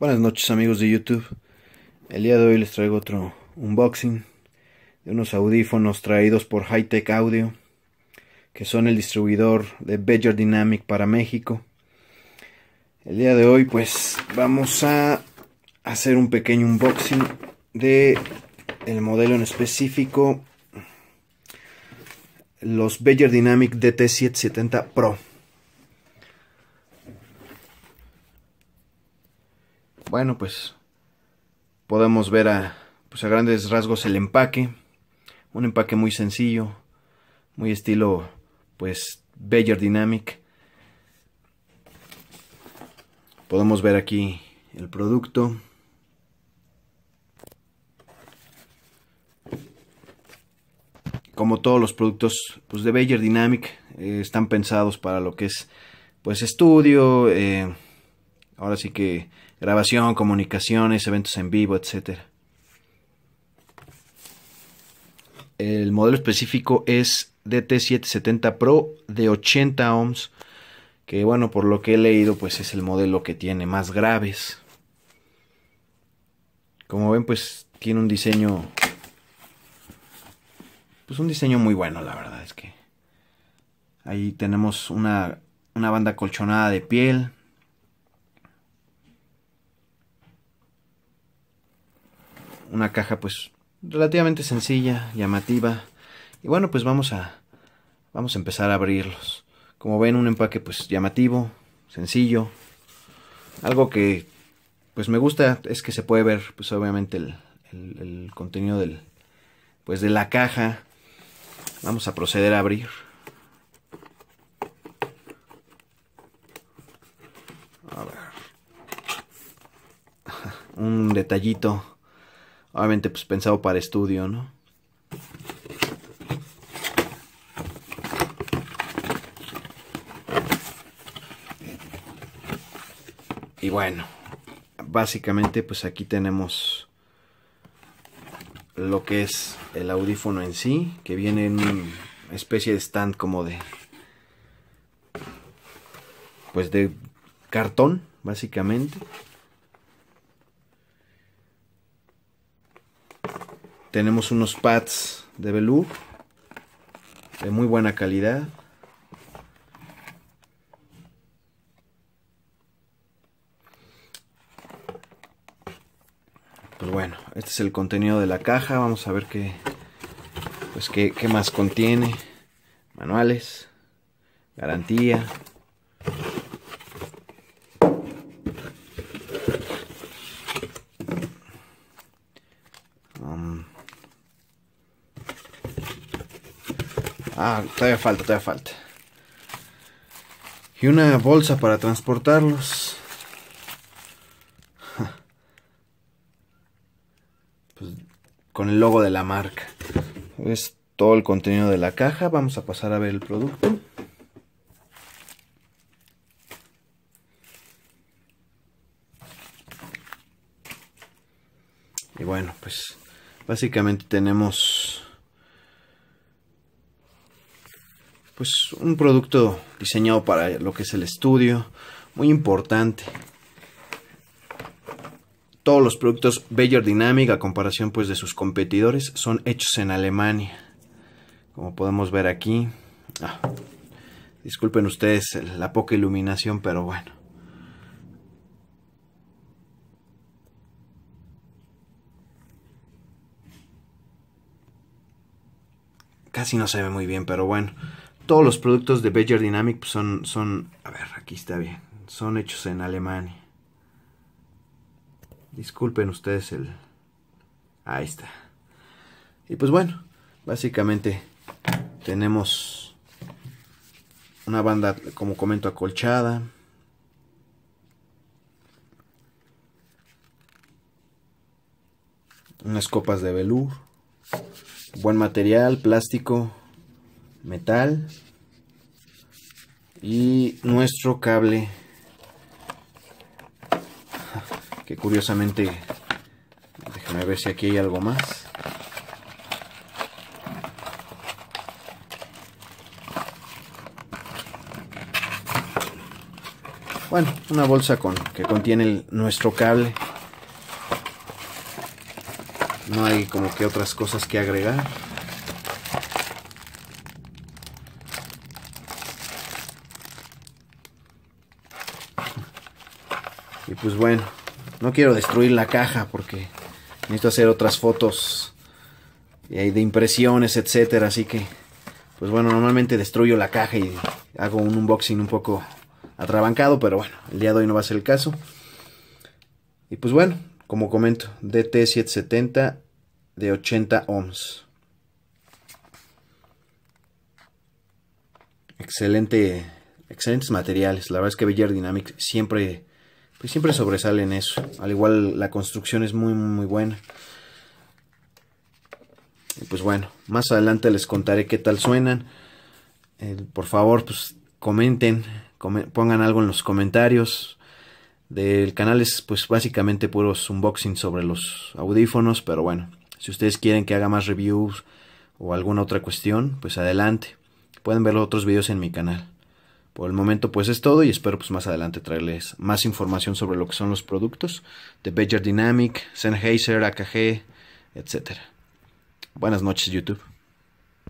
Buenas noches amigos de YouTube. El día de hoy les traigo otro unboxing de unos audífonos traídos por Hightech Audio, que son el distribuidor de Badger Dynamic para México. El día de hoy pues vamos a hacer un pequeño unboxing de el modelo en específico los Badger Dynamic DT770 Pro. bueno, pues podemos ver a, pues a grandes rasgos el empaque. Un empaque muy sencillo, muy estilo, pues, Bayer Dynamic. Podemos ver aquí el producto. Como todos los productos pues, de Bayer Dynamic eh, están pensados para lo que es pues estudio, eh, ahora sí que grabación, comunicaciones, eventos en vivo, etc. El modelo específico es DT770 Pro de 80 ohms, que bueno, por lo que he leído, pues es el modelo que tiene más graves. Como ven, pues tiene un diseño pues un diseño muy bueno, la verdad es que ahí tenemos una, una banda colchonada de piel, una caja pues relativamente sencilla, llamativa. Y bueno, pues vamos a, vamos a empezar a abrirlos. Como ven, un empaque pues llamativo, sencillo. Algo que pues me gusta es que se puede ver pues obviamente el, contenido del, pues de la caja. Vamos a proceder a abrir. A ver. Un detallito obviamente pues pensado para estudio, ¿no? Y bueno, básicamente pues aquí tenemos lo que es el audífono en sí, que viene en una especie de stand como de pues de cartón, básicamente. Tenemos unos pads de velour de muy buena calidad. Pues bueno, este es el contenido de la caja. Vamos a ver qué, pues qué más contiene. Manuales, garantía, Ah, todavía falta, todavía falta. Y una bolsa para transportarlos. Pues, con el logo de la marca. Es todo el contenido de la caja. Vamos a pasar a ver el producto. Y bueno, pues básicamente tenemos pues un producto diseñado para lo que es el estudio, muy importante. Todos los productos Bayer Dynamic a comparación pues de sus competidores son hechos en Alemania. Como podemos ver aquí. Ah, disculpen ustedes la poca iluminación, pero bueno. Casi no se ve muy bien, pero bueno todos los productos de Beyer Dynamic pues, son, son, a ver, aquí está bien, son hechos en Alemania. Disculpen ustedes el... Ahí está. Y pues bueno, básicamente tenemos una banda, como comento, acolchada. Unas copas de velour. Buen material, plástico, metal y nuestro cable que curiosamente déjame ver si aquí hay algo más bueno una bolsa con que contiene nuestro cable no hay como que otras cosas que agregar Y pues bueno, no quiero destruir la caja porque necesito hacer otras fotos de impresiones, etcétera. Así que, pues bueno, normalmente destruyo la caja y hago un unboxing un poco atrabancado, pero bueno, el día de hoy no va a ser el caso. Y pues bueno, como comento, DT770 de 80 ohms. Excelente, excelentes materiales. La verdad es que Villar Dynamics siempre pues siempre sobresalen en eso. Al igual la construcción es muy, muy buena. Y pues bueno, más adelante les contaré qué tal suenan. Eh, por favor, pues comenten, pongan algo en los comentarios. Del canal es pues básicamente puros unboxing sobre los audífonos, pero bueno, si ustedes quieren que haga más reviews o alguna otra cuestión, pues adelante. Pueden ver los otros videos en mi canal. Por el momento pues es todo y espero pues más adelante traerles más información sobre lo que son los productos de Badger Dynamic, Sennheiser, AKG, etc. Buenas noches YouTube.